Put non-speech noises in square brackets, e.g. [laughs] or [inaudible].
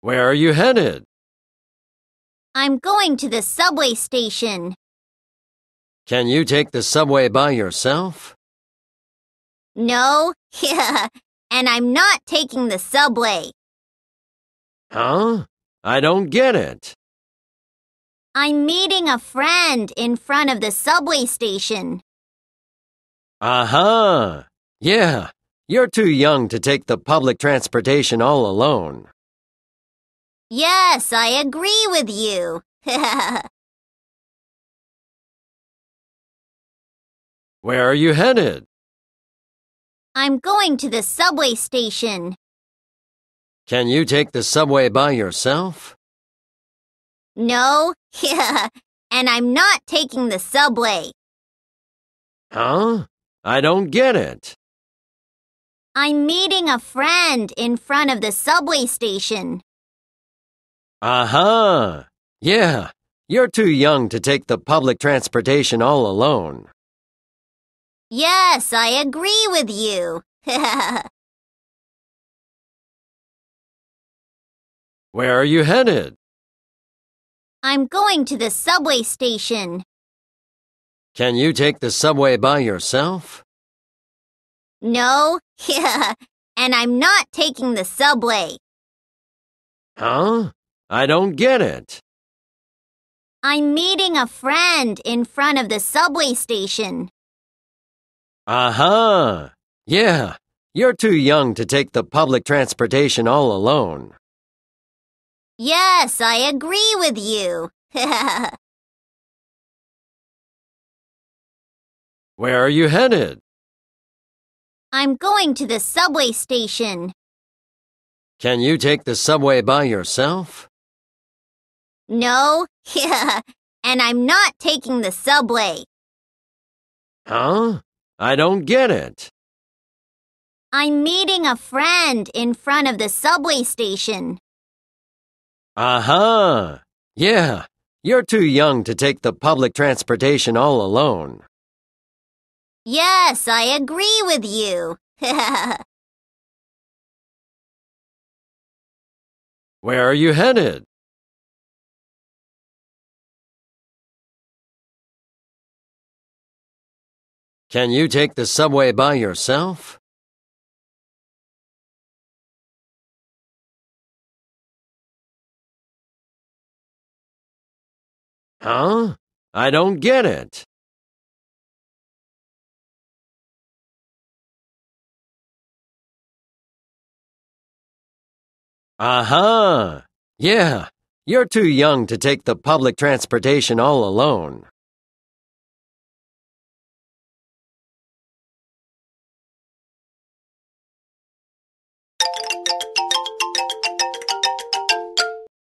Where are you headed? I'm going to the subway station. Can you take the subway by yourself? No, [laughs] yeah, and I'm not taking the subway. Huh? I don't get it. I'm meeting a friend in front of the subway station. Aha! Uh -huh. Yeah, you're too young to take the public transportation all alone. Yes, I agree with you. [laughs] Where are you headed? I'm going to the subway station. Can you take the subway by yourself? No, [laughs] and I'm not taking the subway. Huh? I don't get it. I'm meeting a friend in front of the subway station. Uh huh. Yeah, you're too young to take the public transportation all alone. Yes, I agree with you. [laughs] Where are you headed? I'm going to the subway station. Can you take the subway by yourself? No, [laughs] and I'm not taking the subway. Huh? I don't get it. I'm meeting a friend in front of the subway station. Uh-huh. Yeah, you're too young to take the public transportation all alone. Yes, I agree with you. [laughs] Where are you headed? I'm going to the subway station. Can you take the subway by yourself? No, yeah, [laughs] and I'm not taking the subway. Huh? I don't get it. I'm meeting a friend in front of the subway station. Uh huh. Yeah, you're too young to take the public transportation all alone. Yes, I agree with you. [laughs] Where are you headed? Can you take the subway by yourself? Huh? I don't get it. Uh -huh. Yeah, you're too young to take the public transportation all alone.